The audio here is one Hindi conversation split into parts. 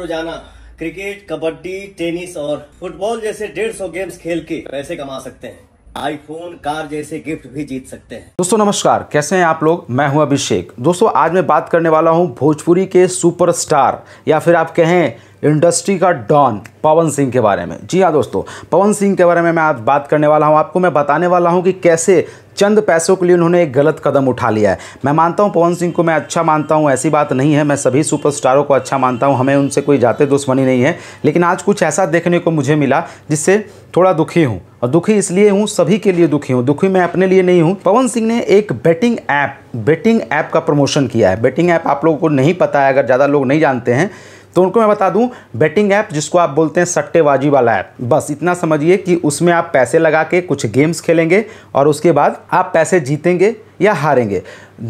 रोजाना क्रिकेट कबड्डी टेनिस और फुटबॉल जैसे डेढ़ सौ गेम्स खेल के पैसे कमा सकते हैं आईफोन कार जैसे गिफ्ट भी जीत सकते हैं दोस्तों नमस्कार कैसे हैं आप लोग मैं हूं अभिषेक दोस्तों आज मैं बात करने वाला हूं भोजपुरी के सुपरस्टार या फिर आप कहें इंडस्ट्री का डॉन पवन सिंह के बारे में जी हाँ दोस्तों पवन सिंह के बारे में मैं आज बात करने वाला हूँ आपको मैं बताने वाला हूँ कि कैसे चंद पैसों के लिए उन्होंने एक गलत कदम उठा लिया है मैं मानता हूँ पवन सिंह को मैं अच्छा मानता हूँ ऐसी बात नहीं है मैं सभी सुपरस्टारों को अच्छा मानता हूँ हमें उनसे कोई जाते दुश्मनी नहीं है लेकिन आज कुछ ऐसा देखने को मुझे मिला जिससे थोड़ा दुखी हूँ और दुखी इसलिए हूँ सभी के लिए दुखी हूँ दुखी मैं अपने लिए नहीं हूँ पवन सिंह ने एक बेटिंग ऐप बेटिंग ऐप का प्रमोशन किया है बेटिंग ऐप आप लोगों को नहीं पता है अगर ज़्यादा लोग नहीं जानते हैं तो उनको मैं बता दूं बेटिंग ऐप जिसको आप बोलते हैं सट्टेबाजी वाला ऐप बस इतना समझिए कि उसमें आप पैसे लगा के कुछ गेम्स खेलेंगे और उसके बाद आप पैसे जीतेंगे या हारेंगे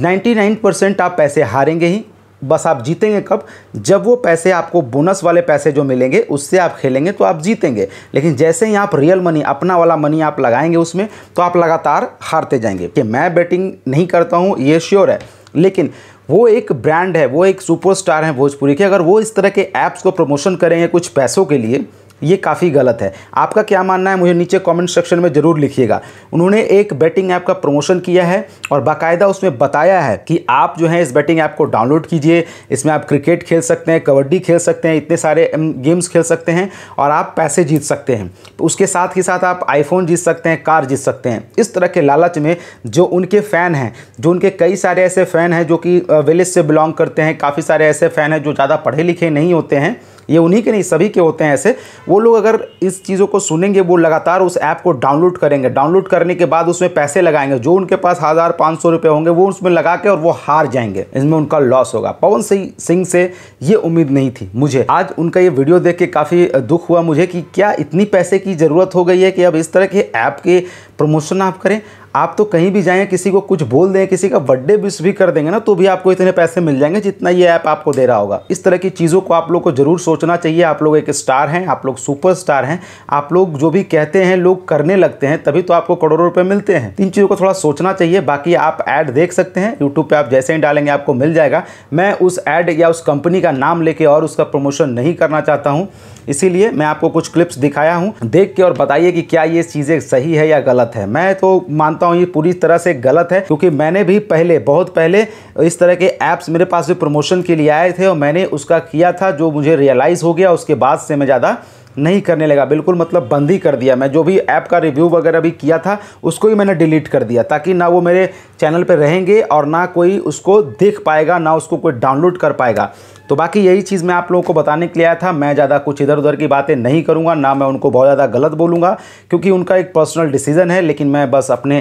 99 परसेंट आप पैसे हारेंगे ही बस आप जीतेंगे कब जब वो पैसे आपको बोनस वाले पैसे जो मिलेंगे उससे आप खेलेंगे तो आप जीतेंगे लेकिन जैसे ही आप रियल मनी अपना वाला मनी आप लगाएंगे उसमें तो आप लगातार हारते जाएंगे कि मैं बेटिंग नहीं करता हूँ ये श्योर है लेकिन वो एक ब्रांड है वो एक सुपरस्टार हैं भोजपुरी के अगर वो इस तरह के ऐप्स को प्रमोशन करेंगे कुछ पैसों के लिए ये काफ़ी गलत है आपका क्या मानना है मुझे नीचे कमेंट सेक्शन में ज़रूर लिखिएगा उन्होंने एक बैटिंग ऐप का प्रमोशन किया है और बाकायदा उसमें बताया है कि आप जो है इस बैटिंग ऐप को डाउनलोड कीजिए इसमें आप क्रिकेट खेल सकते हैं कबड्डी खेल सकते हैं इतने सारे गेम्स खेल सकते हैं और आप पैसे जीत सकते हैं तो उसके साथ ही साथ आप आईफोन जीत सकते हैं कार जीत सकते हैं इस तरह के लालच में जो उनके फ़ैन हैं जो उनके कई सारे ऐसे फ़ैन हैं जो कि विलेज से बिलोंग करते हैं काफ़ी सारे ऐसे फ़ैन हैं जो ज़्यादा पढ़े लिखे नहीं होते हैं ये उन्हीं के नहीं सभी के होते हैं ऐसे वो लोग अगर इस चीज़ों को सुनेंगे वो लगातार उस ऐप को डाउनलोड करेंगे डाउनलोड करने के बाद उसमें पैसे लगाएंगे जो उनके पास हज़ार पाँच सौ रुपये होंगे वो उसमें लगा के और वो हार जाएंगे इसमें उनका लॉस होगा पवन सिंह से ये उम्मीद नहीं थी मुझे आज उनका ये वीडियो देख के काफ़ी दुख हुआ मुझे कि क्या इतनी पैसे की ज़रूरत हो गई है कि अब इस तरह के ऐप के प्रमोशन आप करें आप तो कहीं भी जाएँ किसी को कुछ बोल दें किसी का बर्थडे विश भी कर देंगे ना तो भी आपको इतने पैसे मिल जाएंगे जितना ये ऐप आपको दे रहा होगा इस तरह की चीज़ों को आप लोग को ज़रूर सोचना चाहिए आप लोग एक स्टार हैं आप लोग सुपर स्टार हैं आप लोग जो भी कहते हैं लोग करने लगते हैं तभी तो आपको करोड़ों रुपये मिलते हैं इन चीज़ों को थोड़ा सोचना चाहिए बाकी आप ऐड देख सकते हैं यूट्यूब पर आप जैसे ही डालेंगे आपको मिल जाएगा मैं उस ऐड या उस कंपनी का नाम लेके और उसका प्रमोशन नहीं करना चाहता हूँ इसीलिए मैं आपको कुछ क्लिप्स दिखाया हूँ देख के और बताइए कि क्या ये चीज़ें सही है या गलत है मैं तो मानता बताता हूँ ये पूरी तरह से गलत है क्योंकि मैंने भी पहले बहुत पहले इस तरह के ऐप्स मेरे पास भी प्रमोशन के लिए आए थे और मैंने उसका किया था जो मुझे रियलाइज़ हो गया उसके बाद से मैं ज़्यादा नहीं करने लगा बिल्कुल मतलब बंद ही कर दिया मैं जो भी ऐप का रिव्यू वगैरह भी किया था उसको ही मैंने डिलीट कर दिया ताकि ना वो मेरे चैनल पर रहेंगे और ना कोई उसको देख पाएगा ना उसको कोई डाउनलोड कर पाएगा तो बाकी यही चीज़ मैं आप लोगों को बताने के लिए आया था मैं ज़्यादा कुछ इधर उधर की बातें नहीं करूँगा ना मैं उनको बहुत ज़्यादा गलत बोलूँगा क्योंकि उनका एक पर्सनल डिसीजन है लेकिन मैं बस अपने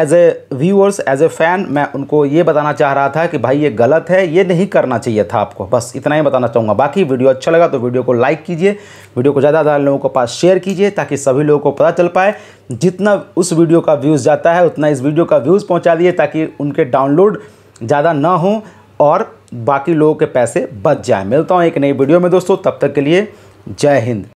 as a viewers as a fan मैं उनको ये बताना चाह रहा था कि भाई ये गलत है ये नहीं करना चाहिए था आपको बस इतना ही बताना चाहूँगा बाकी वीडियो अच्छा लगा तो वीडियो को लाइक कीजिए वीडियो को ज़्यादा ज़्यादा लोगों के पास शेयर कीजिए ताकि सभी लोगों को पता चल पाए जितना उस वीडियो का व्यूज़ जाता है उतना इस वीडियो का व्यूज़ पहुँचा दिए ताकि उनके डाउनलोड ज़्यादा ना हो और बाकी लोगों के पैसे बच जाए मिलता हूँ एक नई वीडियो में दोस्तों तब तक के लिए जय हिंद